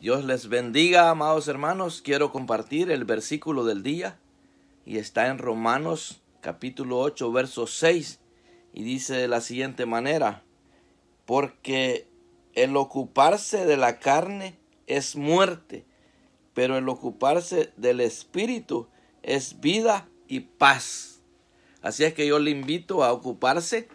Dios les bendiga, amados hermanos. Quiero compartir el versículo del día y está en Romanos capítulo 8, verso 6 y dice de la siguiente manera, porque el ocuparse de la carne es muerte, pero el ocuparse del espíritu es vida y paz. Así es que yo le invito a ocuparse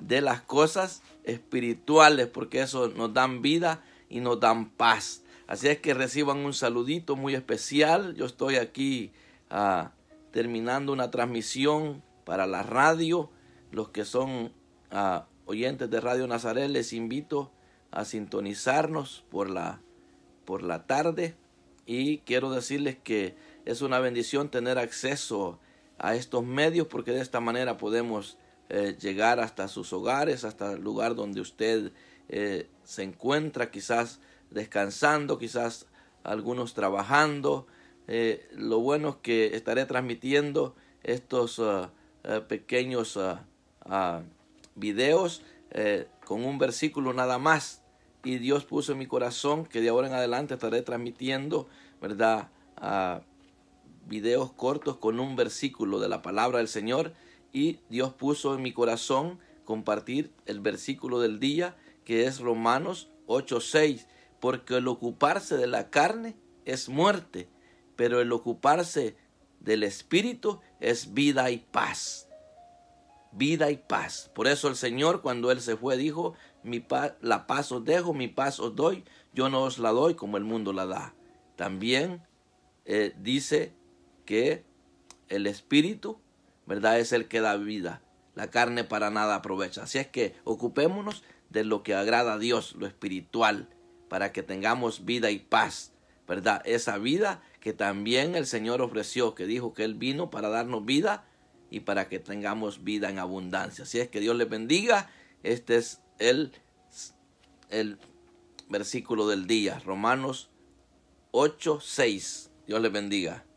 de las cosas espirituales porque eso nos dan vida y nos dan paz. Así es que reciban un saludito muy especial. Yo estoy aquí ah, terminando una transmisión para la radio. Los que son ah, oyentes de Radio Nazaret, les invito a sintonizarnos por la, por la tarde. Y quiero decirles que es una bendición tener acceso a estos medios porque de esta manera podemos eh, llegar hasta sus hogares, hasta el lugar donde usted eh, se encuentra, quizás descansando, quizás algunos trabajando. Eh, lo bueno es que estaré transmitiendo estos ah, ah, pequeños ah, videos eh, con un versículo nada más. Y Dios puso en mi corazón que de ahora en adelante estaré transmitiendo, ¿verdad? videos cortos con un versículo de la palabra del Señor. Y Dios puso en mi corazón compartir el versículo del día que es Romanos 8:6 porque el ocuparse de la carne es muerte, pero el ocuparse del espíritu es vida y paz. Vida y paz. Por eso el Señor cuando Él se fue dijo, mi la paz os dejo, mi paz os doy, yo no os la doy como el mundo la da. También eh, dice que el espíritu, ¿verdad? Es el que da vida. La carne para nada aprovecha. Así es que ocupémonos de lo que agrada a Dios, lo espiritual, para que tengamos vida y paz, ¿verdad? Esa vida que también el Señor ofreció, que dijo que Él vino para darnos vida y para que tengamos vida en abundancia. Así es que Dios le bendiga. Este es el, el versículo del día, Romanos 8, 6. Dios les bendiga.